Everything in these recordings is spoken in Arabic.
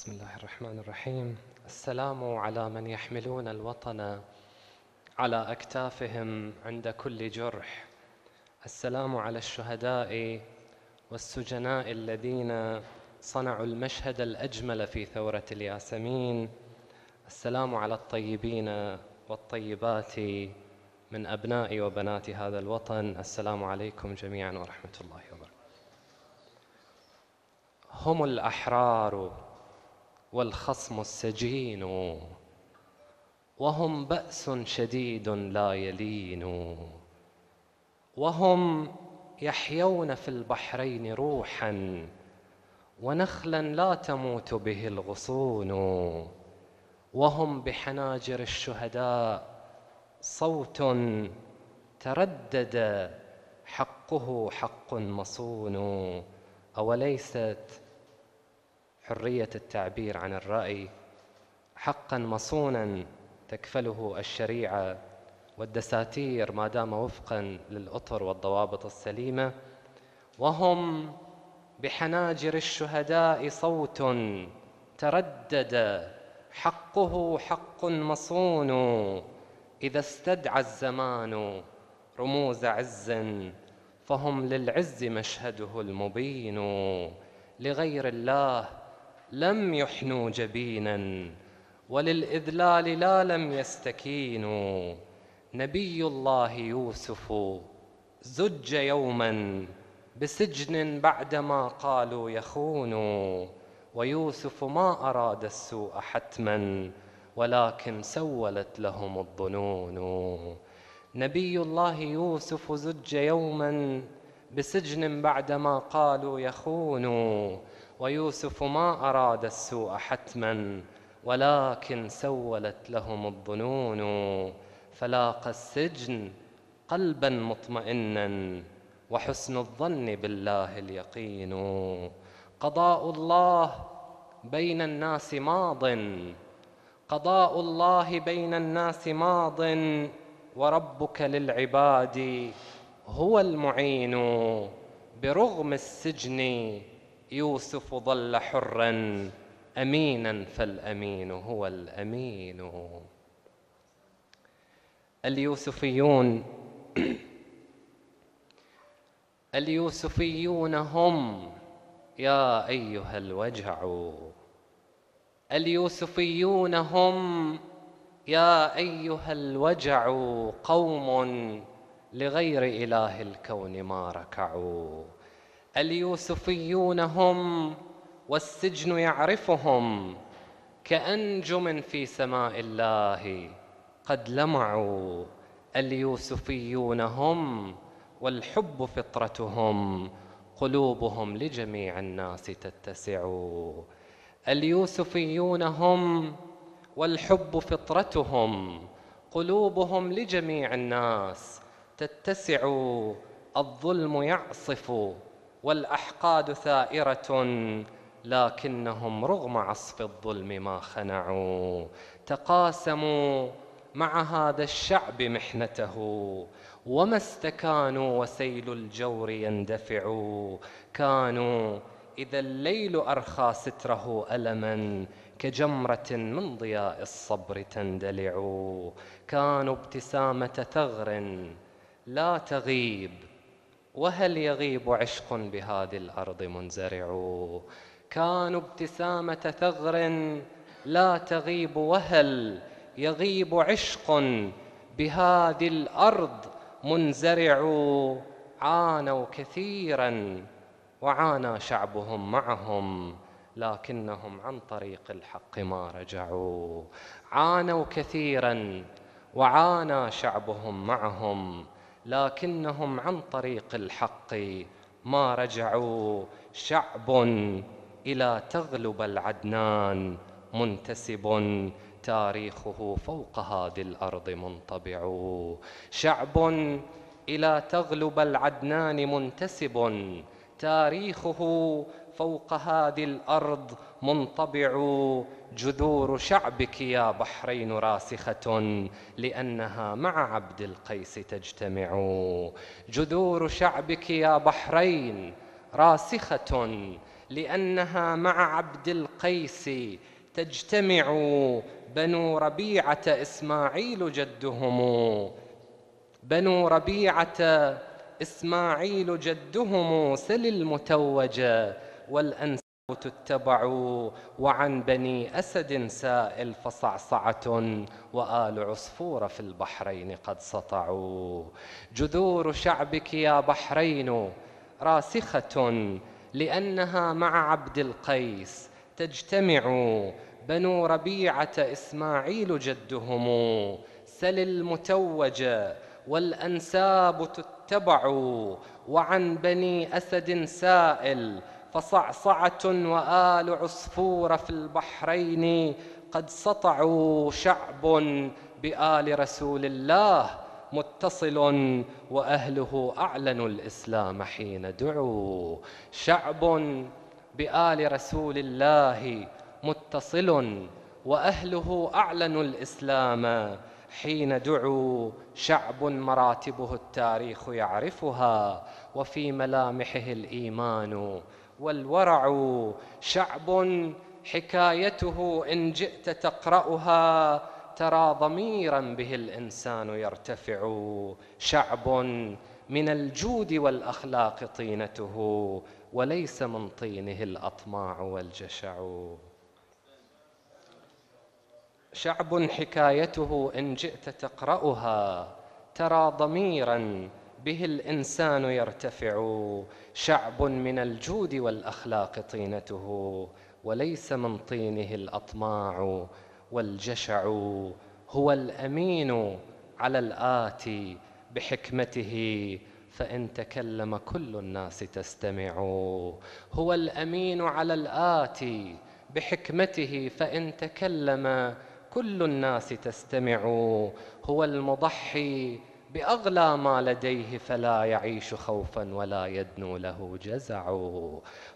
بسم الله الرحمن الرحيم السلام على من يحملون الوطن على اكتافهم عند كل جرح السلام على الشهداء والسجناء الذين صنعوا المشهد الاجمل في ثوره الياسمين السلام على الطيبين والطيبات من ابناء وبنات هذا الوطن السلام عليكم جميعا ورحمه الله وبركاته هم الاحرار والخصم السجين وهم بأس شديد لا يلين وهم يحيون في البحرين روحا ونخلا لا تموت به الغصون وهم بحناجر الشهداء صوت تردد حقه حق مصون أوليست حرية التعبير عن الرأي حقا مصونا تكفله الشريعة والدساتير ما دام وفقا للأطر والضوابط السليمة وهم بحناجر الشهداء صوت تردد حقه حق مصون إذا استدعى الزمان رموز عز فهم للعز مشهده المبين لغير الله لم يحنوا جبينا وللإذلال لا لم يستكينوا نبي الله يوسف زج يوما بسجن بعدما قالوا يخون ويوسف ما أراد السوء حتما ولكن سولت لهم الظنون نبي الله يوسف زج يوما بسجن بعدما قالوا يخون ويوسف ما أراد السوء حتما ولكن سولت لهم الظنون فلاقى السجن قلبا مطمئنا وحسن الظن بالله اليقين قضاء الله بين الناس ماض قضاء الله بين الناس ماض وربك للعباد هو المعين برغم السجن يوسف ظل حرا امينا فالامين هو الامين اليوسفيون اليوسفيون هم يا ايها الوجع اليوسفيون هم يا ايها الوجع قوم لغير اله الكون ما ركعوا اليوسفيون هم والسجن يعرفهم كأنجم في سماء الله قد لمعوا اليوسفيون هم والحب فطرتهم قلوبهم لجميع الناس تتسع اليوسفيون هم والحب فطرتهم قلوبهم لجميع الناس تتسع الظلم يعصف والأحقاد ثائرة لكنهم رغم عصف الظلم ما خنعوا تقاسموا مع هذا الشعب محنته وما استكانوا وسيل الجور يندفع كانوا إذا الليل أرخى ستره ألما كجمرة من ضياء الصبر تندلع كانوا ابتسامة ثغر لا تغيب وهل يغيب عشق بهذه الأرض منزرع كان ابتسامة ثغر لا تغيب وهل يغيب عشق بهذه الأرض منزرع عانوا كثيرا وعانى شعبهم معهم لكنهم عن طريق الحق ما رجعوا عانوا كثيرا وعانى شعبهم معهم لكنهم عن طريق الحق ما رجعوا شعب إلى تغلب العدنان منتسب تاريخه فوق هذه الأرض منطبع شعب إلى تغلب العدنان منتسب تاريخه فوق هذه الأرض منطبع جذور شعبك يا بحرين راسخة لأنها مع عبد القيس تجتمع جذور شعبك يا بحرين راسخة لأنها مع عبد القيس تجتمع بنو ربيعة إسماعيل جدهم بنو ربيعة إسماعيل جدهم سل المتوجة والأنساب تتبع وعن بني أسد سائل فصعصعة وآل عصفور في البحرين قد سطعوا جذور شعبك يا بحرين راسخة لأنها مع عبد القيس تجتمع بنو ربيعة إسماعيل جدهم سل المتوج والأنساب تتبع وعن بني أسد سائل فصعصعة وآل عصفور في البحرين قد سطعوا شعب بآل رسول الله متصل وأهله أعلنوا الإسلام حين دعوا شعب بآل رسول الله متصل وأهله أعلنوا الإسلام حين دعوا شعب مراتبه التاريخ يعرفها وفي ملامحه الإيمان والورع شعب حكايته إن جئت تقرأها ترى ضميرا به الإنسان يرتفع شعب من الجود والأخلاق طينته وليس من طينه الأطماع والجشع شعب حكايته إن جئت تقرأها ترى ضميرا به الانسان يرتفع شعب من الجود والاخلاق طينته وليس من طينه الاطماع والجشع هو الامين على الاتي بحكمته فان تكلم كل الناس تستمع هو الامين على الاتي بحكمته فان تكلم كل الناس تستمع هو المضحي باغلى ما لديه فلا يعيش خوفا ولا يدنو له جزع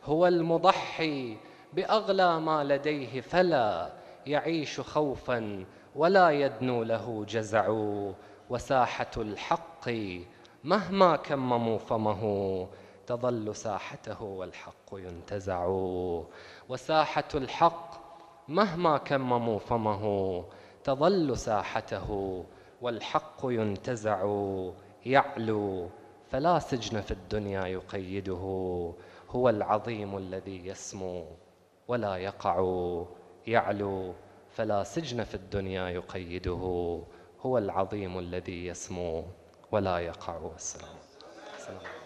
هو المضحي باغلى ما لديه فلا يعيش خوفا ولا يدنو له جزع وساحه الحق مهما كمموا فمه تظل ساحته والحق ينتزع وساحه الحق مهما كمموا فمه تظل ساحته والحق ينتزع يعلو فلا سجن في الدنيا يقيده هو العظيم الذي يسمو ولا يقع يعلو فلا سجن في الدنيا يقيده هو العظيم الذي يسمو ولا يقع السلام, السلام.